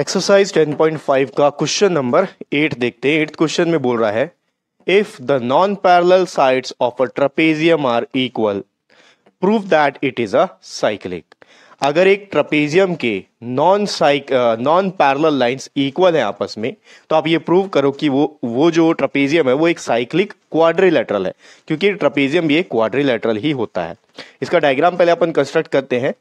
Exercise 10.5 का question number eight देखते हैं एट क्वेश्चन में बोल रहा है if the non parallel sides of a trapezium are equal prove that it is a cyclic अगर एक ट्रपेजियम के नॉन साइक नॉन पैरेलल लाइंस इक्वल हैं आपस में तो आप ये प्रूव करो कि वो वो जो ट्रपेजियम है वो एक साइक्लिक क्वाड्रिलेटरल है क्योंकि ट्रपेजियम भी एक क्वाड्रिलेटरल ही होता है इसका डायग्राम पहले अपन कंस्ट्रक्ट करते हैं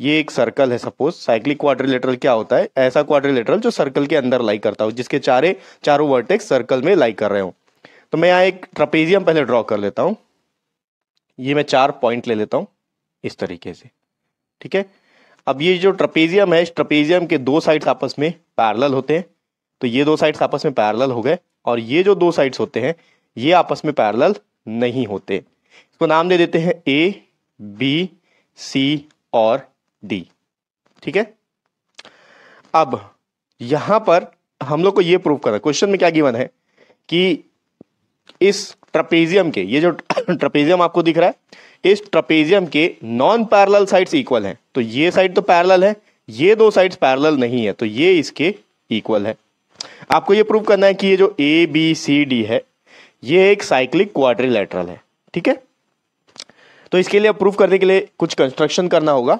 ये एक सर्कल है सपोज साइक्लिक क्वाड्रिलेटरल क्या होता है ऐसा क्वाड्रिलेटरल जो सर्कल के अंदर लाई करता हो जिसके चारे चारों वर्टेक्स सर्कल में लाई कर रहे हो तो मैं यहाँ एक ट्रपेजियम पहले ड्रॉ कर लेता हूँ ये मैं चार पॉइंट ले लेता हूँ इस तरीके से ठीक है अब ये जो ट्रपेजियम है इस ट्रपेजियम के दो साइड्स आपस में पैरल होते हैं तो ये दो साइड्स आपस में पैरल हो गए और ये जो दो साइड्स होते हैं ये आपस में पैरल नहीं होते इसको नाम दे देते हैं ए बी सी और डी ठीक है अब यहां पर हम लोग को यह प्रूव करना क्वेश्चन में क्या गिवन है कि इस ट्रपेजियम के ये जो ट्रपेजियम आपको दिख रहा है इस ट्रपेजियम के नॉन पैरल साइड्स इक्वल हैं तो ये साइड तो पैरल है ये दो साइड्स पैरल नहीं है तो ये इसके इक्वल है आपको ये प्रूव करना है कि ये जो ए बी सी डी है ये एक साइक्लिक क्वाड्रिलेटरल है ठीक है तो इसके लिए प्रूव करने के लिए कुछ कंस्ट्रक्शन करना होगा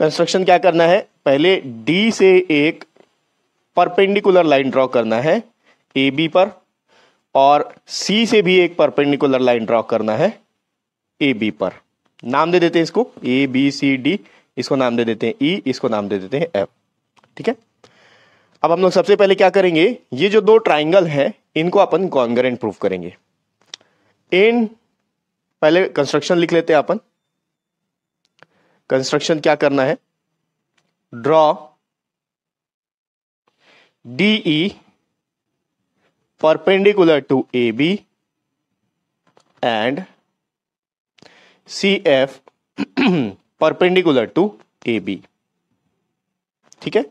कंस्ट्रक्शन क्या करना है पहले डी से एक परपेंडिकुलर लाइन ड्रॉ करना है ए बी पर और सी से भी एक परपेंडिकुलर लाइन ड्रॉ करना है ए बी पर नाम दे देते हैं इसको ए बी सी डी इसको नाम दे देते हैं ई e, इसको नाम दे देते हैं एफ ठीक है अब हम लोग सबसे पहले क्या करेंगे ये जो दो ट्राइंगल हैं इनको अपन कॉन्ग्रेंट प्रूफ करेंगे इन पहले कंस्ट्रक्शन लिख लेते हैं अपन कंस्ट्रक्शन क्या करना है draw D E e perpendicular to A B and C F perpendicular to A B ठीक है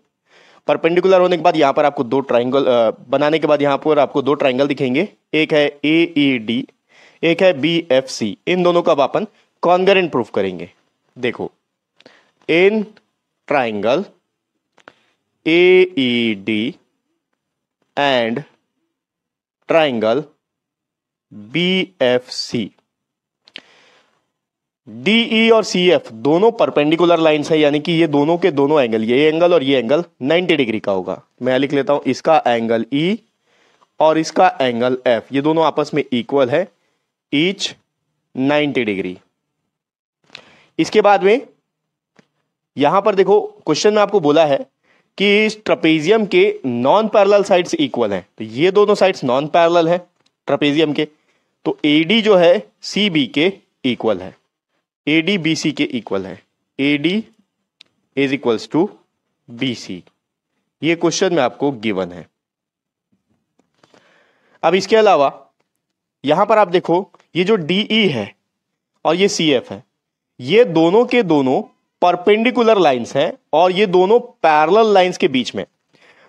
परपेंडिकुलर होने के बाद यहां पर आपको दो ट्राइंगल बनाने के बाद यहां पर आपको दो ट्राइंगल दिखेंगे एक है ए ई डी एक है बी एफ सी इन दोनों का अपन कॉन्गरेंट प्रूफ करेंगे देखो in triangle AED and triangle BFC DE और CF दोनों परपेंडिकुलर लाइंस है यानी कि ये दोनों के दोनों एंगल ये एंगल और ये एंगल 90 डिग्री का होगा मैं लिख लेता हूं इसका एंगल E और इसका एंगल F ये दोनों आपस में इक्वल है ईच 90 डिग्री इसके बाद में यहां पर देखो क्वेश्चन में आपको बोला है कि इस ट्रपेजियम के नॉन पैरल साइड्स इक्वल हैं तो ये दोनों साइड्स नॉन पैरल हैं ट्रपेजियम के तो ए डी जो है सी बी के इक्वल है ए डी बी सी के इक्वल है A D is equals to B C ये क्वेश्चन में आपको गिवन है अब इसके अलावा यहां पर आप देखो ये जो डी ई e है और ये सी एफ है ये दोनों के दोनों परपेंडिकुलर लाइंस हैं और ये दोनों पैरेलल लाइंस के बीच में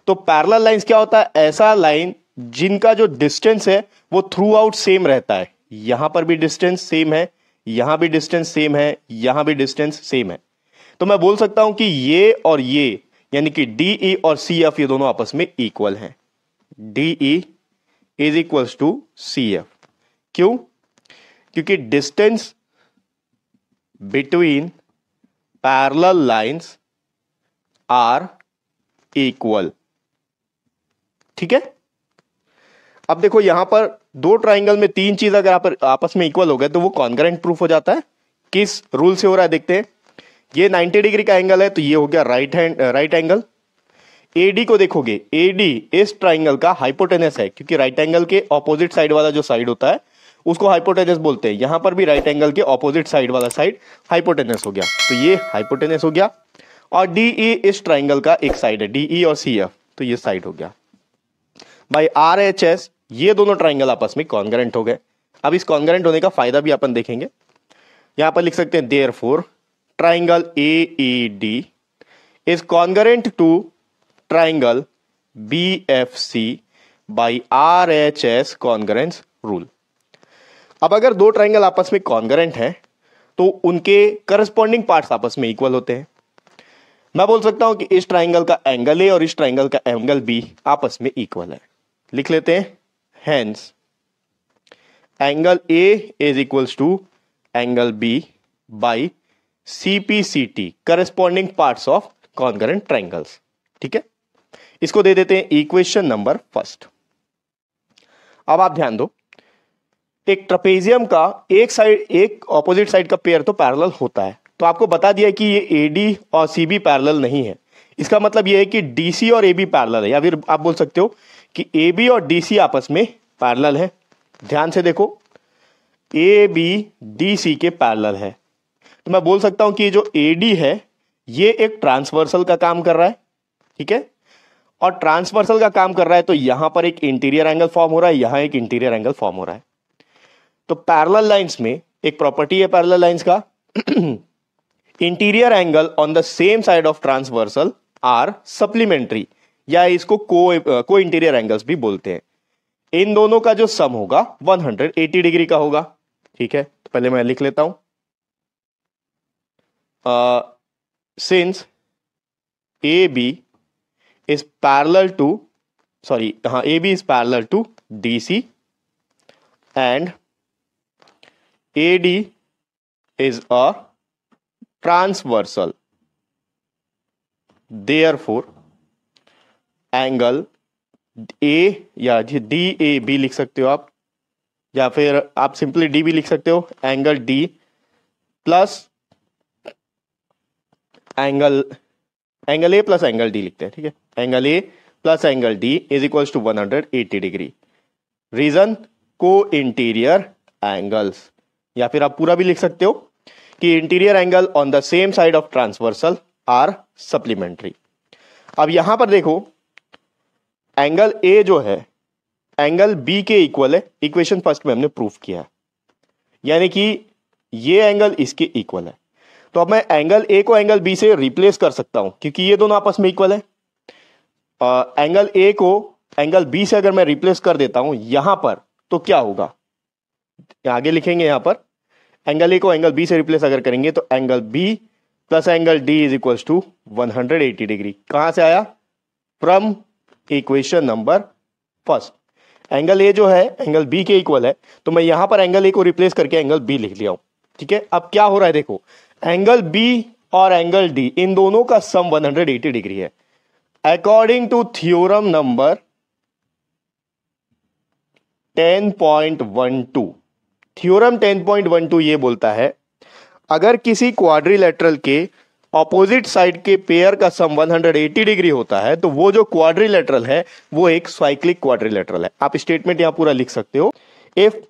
तो पैरेलल लाइंस क्या होता है ऐसा लाइन जिनका जो डिस्टेंस है वो थ्रू आउट सेम रहता है यहां पर भी डिस्टेंस सेम है यहां भी डिस्टेंस सेम है यहां भी डिस्टेंस सेम है तो मैं बोल सकता हूं कि ये और ये यानी कि डी ई e और सी एफ ये दोनों आपस में इक्वल हैं D E is equal to C F क्यों क्योंकि distance between parallel lines are equal ठीक है अब देखो यहां पर दो ट्राइंगल में तीन चीज अगर आप, आपस में इक्वल हो गए तो वो कॉन्ग्रेंट प्रूफ हो जाता है किस रूल से हो रहा है देखते हैं ये 90 डिग्री का एंगल है तो ये हो गया right hand right angle A D को देखोगे एडी इस ट्राइंगल का हाइपोटेनस है क्योंकि राइट एंगल के ऑपोजिट साइड वाला जो साइड होता है उसको हाइपोटेनस बोलते हैं यहां पर भी राइट एंगल के ऑपोजिट साइड वाला साइड हाइपोटेनस हो गया तो ये हाइपोटेनस हो गया और डी ई e इस ट्राइंगल का एक साइड है डी ई e और सी एफ तो ये साइड हो गया भाई आर एच एस ये दोनों ट्राइंगल आपस में कॉन्ग्रेंट हो गए अब इस कॉन्ग्रेंट होने का फायदा भी अपन देखेंगे यहां पर लिख सकते हैं therefore triangle A E D is congruent to triangle B F C by R H S congruence rule अब अगर दो ट्राइंगल आपस में कॉन्गरेंट हैं तो उनके करस्पॉन्डिंग पार्ट्स आपस में इक्वल होते हैं मैं बोल सकता हूं कि इस ट्राइंगल का एंगल ए और इस ट्राइंगल का एंगल बी आपस में इक्वल है लिख लेते हैं hence angle A is equals to angle B by C P C T corresponding part of congruent triangles ठीक है इसको दे देते हैं इक्वेशन नंबर फर्स्ट अब आप ध्यान दो एक ट्रपेजियम का एक साइड एक ऑपोजिट साइड का पेयर तो पैरेलल होता है तो आपको बता दिया कि ये ए डी और सी बी पैरल नहीं है इसका मतलब ये है कि डी सी और ए बी पैरल है या फिर आप बोल सकते हो कि ए बी और डी सी आपस में पैरल है ध्यान से देखो ए बी डी सी के पैरल है तो मैं बोल सकता हूं कि जो ए डी है ये एक ट्रांसवर्सल का काम कर रहा है ठीक है और ट्रांसवर्सल का काम कर रहा है तो यहां पर एक इंटीरियर एंगल फॉर्म हो रहा है यहां एक इंटीरियर एंगल फॉर्म हो रहा है तो पैरल लाइन्स में एक प्रॉपर्टी है पैरल लाइन्स का interior angle on the same side of transversal are supplementary या इसको को को इंटीरियर एंगल्स भी बोलते हैं इन दोनों का जो सम होगा 180 डिग्री का होगा ठीक है तो पहले मैं लिख लेता हूं since A B is parallel to sorry हाँ A B is parallel to D C and AD is a transversal. Therefore, angle A या डी ए बी लिख सकते हो आप या फिर आप सिंपली डी भी लिख सकते हो angle D plus angle angle A plus angle D लिखते हैं ठीक है angle A plus angle D is equals to one hundred eighty degree reason को इंटीरियर एंगल्स या फिर आप पूरा भी लिख सकते हो कि interior angle on the same side of transversal are supplementary अब यहां पर देखो एंगल ए जो है एंगल बी के इक्वल है इक्वेशन फर्स्ट में हमने प्रूफ किया है यानी कि ये एंगल इसके इक्वल है तो अब मैं एंगल ए को एंगल बी से रिप्लेस कर सकता हूं क्योंकि ये दोनों आपस में इक्वल है आ, एंगल ए को एंगल बी से अगर मैं रिप्लेस कर देता हूं यहां पर तो क्या होगा आगे लिखेंगे यहां पर एंगल ए को एंगल बी से रिप्लेस अगर करेंगे तो angle B plus angle D is equal to 180 degree कहां से आया from equation number first angle A जो है एंगल बी के इक्वल है तो मैं यहां पर एंगल ए को रिप्लेस करके एंगल बी लिख लिया हूं ठीक है अब क्या हो रहा है देखो एंगल बी और एंगल डी इन दोनों का सम 180 डिग्री है according to theorem number 10.12 theorem 10.12 ये बोलता है अगर किसी क्वाड्रिलेटरल के ऑपोजिट साइड के पेयर का सम 180 डिग्री होता है तो वो जो क्वाड्रिलेटरल है वो एक साइक्लिक क्वाड्रिलेटरल है आप स्टेटमेंट यहां पूरा लिख सकते हो if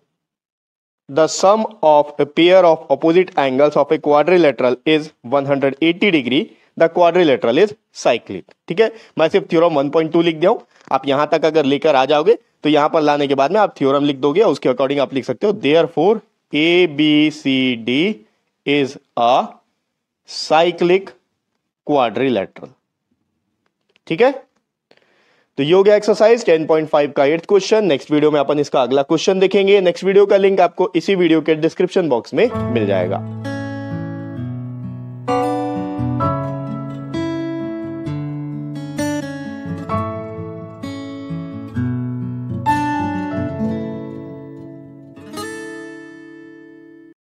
the sum of a pair of opposite angles of a quadrilateral is 180 degree the quadrilateral is cyclic ठीक है मैं सिर्फ थ्योरम 1.2 लिख दिया हूं आप यहां तक अगर लेकर आ जाओगे तो यहां पर लाने के बाद में आप थ्योरम लिख दोगे उसके अकॉर्डिंग आप लिख सकते हो therefore A B C D is a cyclic quadrilateral ठीक है तो ये हो गया एक्सरसाइज 10.5 का एट क्वेश्चन नेक्स्ट वीडियो में अपन इसका अगला क्वेश्चन देखेंगे नेक्स्ट वीडियो का लिंक आपको इसी वीडियो के डिस्क्रिप्शन बॉक्स में मिल जाएगा